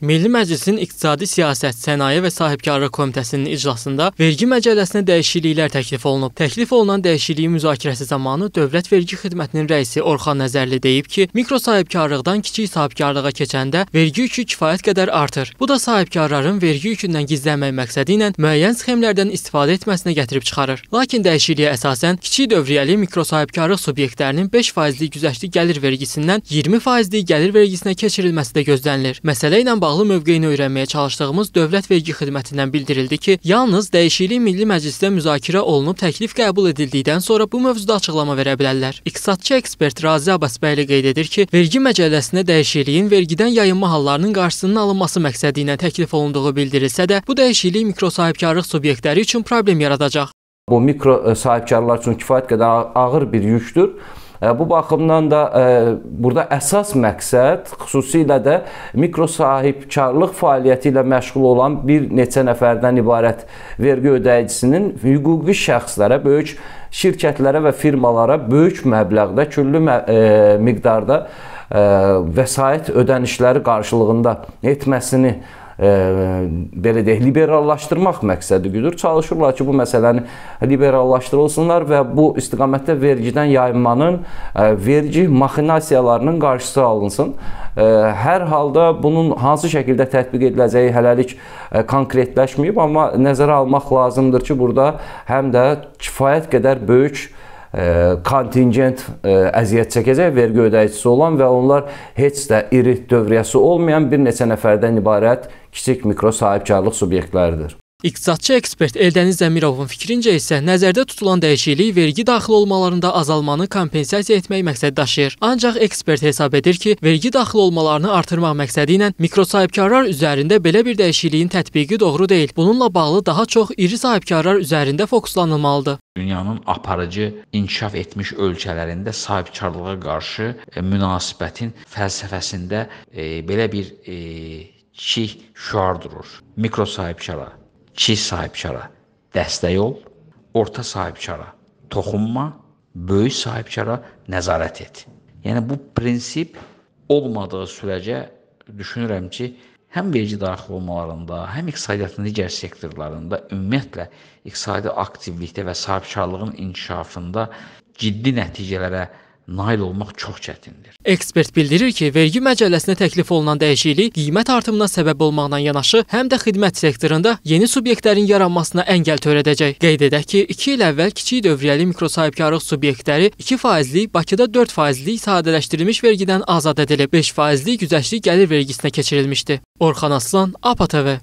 Milli Məclisin İqtisadi Siyasət, Sənaye və Sahibkarlıq Komitəsinin iclasında vergi məcəlləsinə dəyişikliklər təklif olunub. Təklif olunan dəyişikliyin müzakirəsi zamanı Dövlət Vergi Xidmətinin rəisi Orxan Nəzərli deyib ki, mikro sahibkarlıqdan kiçik sahibkarlığa keçəndə vergi yükü kifayət qədər artır. Bu da sahibkarların vergi yükündən gizlənmək məqsədi ilə müəyyən sxemlərdən istifadə etməsinə gətirib çıxarır. Lakin dəyişikliyə əsasən kiçik dövriyyəli mikro sahibkarlıq subyektlərinin 5%lik güzəştli gəlir vergisindən 20%lik gəlir vergisinə keçirilməsi də gözlənilir. Məsələ ilə bağlı mövqeyini öyrənməyə çalışdığımız Dövlət Vergi Xidmətindən bildirildi ki, yalnız dəyişiklik Milli Məclisdə müzakirə olunub təklif qəbul edildikdən sonra bu mövzuda açıqlama verə bilərlər. İqtisadçı ekspert Razi Abbasbəyli qeyd edir ki, vergi məcəlləsinə dəyişikliyin vergidən yayınma hallarının qarşısının alınması məqsədi ilə təklif olunduğu bildirilsə də, bu dəyişiklik mikrosahibkarlıq subyektləri üçün problem yaradacaq. Bu mikro e, sahibkarlar üçün kifayət qədər ağır bir yükdür. Bu baxımdan da burada əsas məqsəd xüsusilə də mikro sahibkarlıq fəaliyyəti ilə məşğul olan bir neçə nəfərdən ibarət vergi ödəyicisinin hüquqi şəxslərə, böyük şirkətlərə və firmalara böyük məbləğdə, küllü miqdarda vəsait ödənişləri qarşılığında etməsini belə deyək, liberallaşdırmaq məqsədi güdür. Çalışırlar ki, bu məsələni liberallaşdırılsınlar və bu istiqamətdə vergidən yayınmanın vergi maxinasiyalarının qarşısı alınsın. Hər halda bunun hansı şəkildə tətbiq ediləcəyi hələlik konkretləşməyib, amma nəzərə almaq lazımdır ki, burada həm də kifayət qədər böyük kontingent e, əziyyət çəkəcək vergi ödəyicisi olan və onlar heç də iri dövriyyəsi olmayan bir neçə nəfərdən ibarət kiçik mikro sahibkarlıq subyektləridir. İqtisadçı ekspert Eldəniz Zəmirovun fikrincə isə nəzərdə tutulan dəyişiklik vergi daxil olmalarında azalmanı kompensasiya etmək məqsəd daşıyır. Ancaq ekspert hesab edir ki, vergi daxil olmalarını artırmaq məqsədi ilə mikrosahibkarlar üzərində belə bir dəyişikliyin tətbiqi doğru deyil. Bununla bağlı daha çox iri sahibkarlar üzərində fokuslanılmalıdır. Dünyanın aparıcı inkişaf etmiş ölkələrində sahibkarlığa qarşı e, münasibətin fəlsəfəsində e, belə bir e, kiçik şüar durur. Mikrosahibkarlar kiçik sahibkara dəstək ol, orta sahibkara toxunma, böyük sahibkara nəzarət et. Yəni bu prinsip olmadığı sürəcə düşünürəm ki, həm vergi daxil olmalarında, həm iqtisadiyyatın digər sektorlarında, ümumiyyətlə iqtisadi aktivlikdə və sahibkarlığın inkişafında ciddi nəticələrə nail olmaq çox çətindir. Ekspert bildirir ki, vergi məcəlləsinə təklif olunan dəyişiklik qiymət artımına səbəb olmaqla yanaşı, həm də xidmət sektorunda yeni subyektlərin yaranmasına əngəl törədəcək. Qeyd edək ki, 2 il əvvəl kiçik dövriyyəli mikrosahibkarlıq subyektləri 2%lik, Bakıda 4%lik sadələşdirilmiş vergidən azad edilib, 5%lik güzəştli gəlir vergisinə keçirilmişdi. Orxan Aslan, APA TV